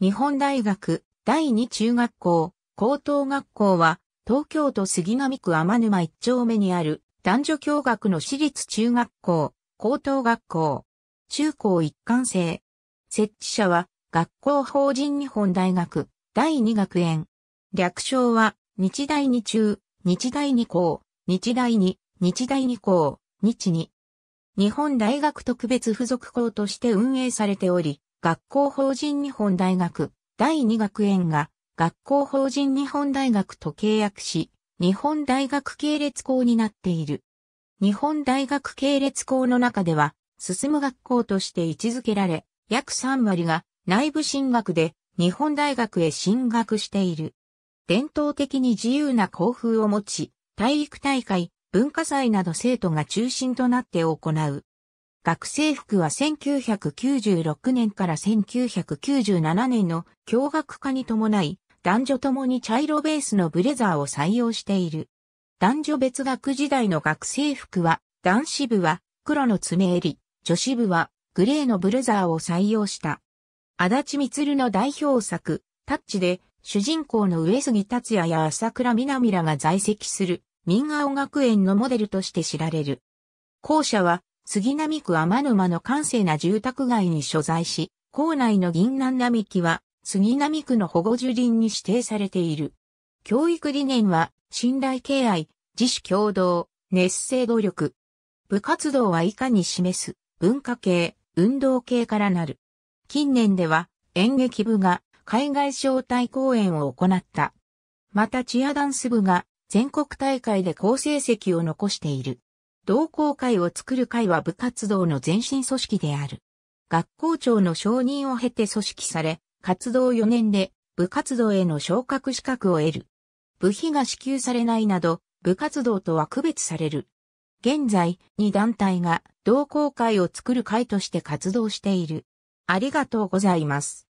日本大学第二中学校高等学校は東京都杉並区天沼一丁目にある男女共学の私立中学校高等学校中高一貫生設置者は学校法人日本大学第二学園略称は日大二中日大二高日大二日大二高日二日本大学特別付属校として運営されており、学校法人日本大学第2学園が学校法人日本大学と契約し、日本大学系列校になっている。日本大学系列校の中では、進む学校として位置づけられ、約3割が内部進学で日本大学へ進学している。伝統的に自由な校風を持ち、体育大会、文化祭など生徒が中心となって行う。学生服は1996年から1997年の共学化に伴い、男女ともに茶色ベースのブレザーを採用している。男女別学時代の学生服は、男子部は黒の爪襟、女子部はグレーのブレザーを採用した。足立光の代表作、タッチで、主人公の上杉達也や朝倉みなみらが在籍する、民青学園のモデルとして知られる。校舎は、杉並区天沼の閑静な住宅街に所在し、校内の銀南並木は杉並区の保護樹林に指定されている。教育理念は、信頼敬愛、自主共同、熱性努力。部活動は以下に示す、文化系、運動系からなる。近年では、演劇部が海外招待公演を行った。またチアダンス部が全国大会で好成績を残している。同好会を作る会は部活動の前身組織である。学校長の承認を経て組織され、活動4年で部活動への昇格資格を得る。部費が支給されないなど、部活動とは区別される。現在、2団体が同好会を作る会として活動している。ありがとうございます。